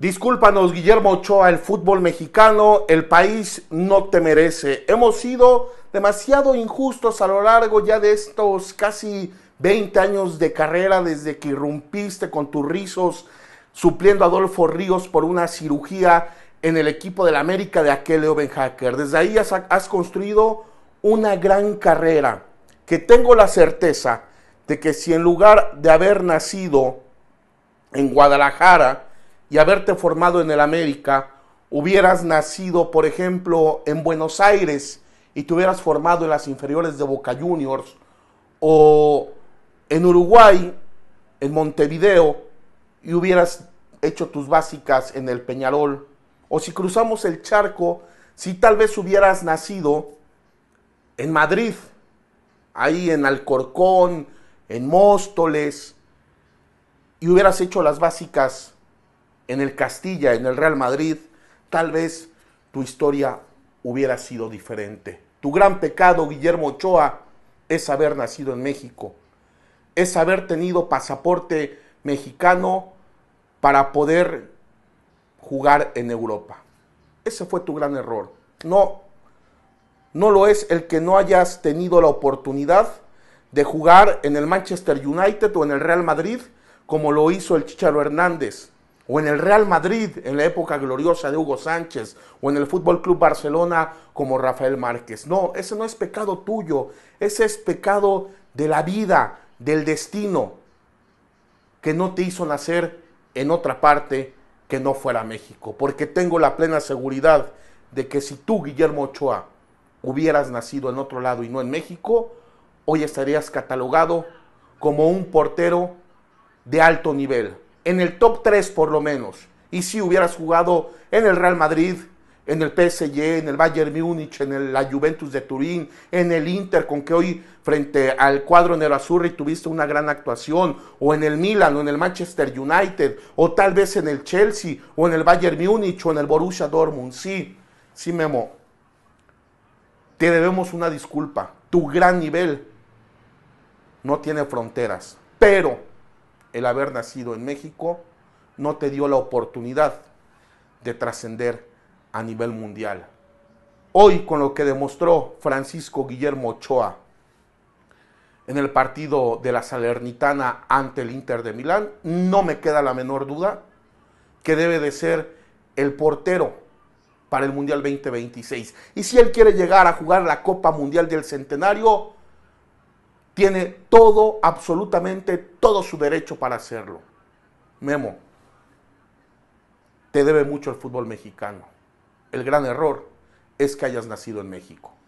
Discúlpanos, Guillermo Ochoa, el fútbol mexicano, el país no te merece. Hemos sido demasiado injustos a lo largo ya de estos casi 20 años de carrera desde que irrumpiste con tus rizos supliendo a Adolfo Ríos por una cirugía en el equipo del América de aquel Leo Hacker. Desde ahí has, has construido una gran carrera que tengo la certeza de que si en lugar de haber nacido en Guadalajara, y haberte formado en el América, hubieras nacido, por ejemplo, en Buenos Aires y te hubieras formado en las inferiores de Boca Juniors, o en Uruguay, en Montevideo, y hubieras hecho tus básicas en el Peñarol, o si cruzamos el charco, si tal vez hubieras nacido en Madrid, ahí en Alcorcón, en Móstoles, y hubieras hecho las básicas en el Castilla, en el Real Madrid, tal vez tu historia hubiera sido diferente. Tu gran pecado, Guillermo Ochoa, es haber nacido en México, es haber tenido pasaporte mexicano para poder jugar en Europa. Ese fue tu gran error. No, no lo es el que no hayas tenido la oportunidad de jugar en el Manchester United o en el Real Madrid como lo hizo el Chicharo Hernández o en el Real Madrid en la época gloriosa de Hugo Sánchez, o en el Fútbol Club Barcelona como Rafael Márquez. No, ese no es pecado tuyo, ese es pecado de la vida, del destino, que no te hizo nacer en otra parte que no fuera México. Porque tengo la plena seguridad de que si tú, Guillermo Ochoa, hubieras nacido en otro lado y no en México, hoy estarías catalogado como un portero de alto nivel en el top 3 por lo menos. Y si hubieras jugado en el Real Madrid, en el PSG, en el Bayern Múnich, en el, la Juventus de Turín, en el Inter, con que hoy frente al cuadro Nero Azurri tuviste una gran actuación, o en el Milan, o en el Manchester United, o tal vez en el Chelsea, o en el Bayern Múnich, o en el Borussia Dortmund. Sí, sí, Memo. Te debemos una disculpa. Tu gran nivel no tiene fronteras. Pero el haber nacido en México no te dio la oportunidad de trascender a nivel mundial. Hoy con lo que demostró Francisco Guillermo Ochoa en el partido de la Salernitana ante el Inter de Milán, no me queda la menor duda que debe de ser el portero para el Mundial 2026. Y si él quiere llegar a jugar la Copa Mundial del Centenario, tiene todo, absolutamente todo su derecho para hacerlo. Memo, te debe mucho el fútbol mexicano. El gran error es que hayas nacido en México.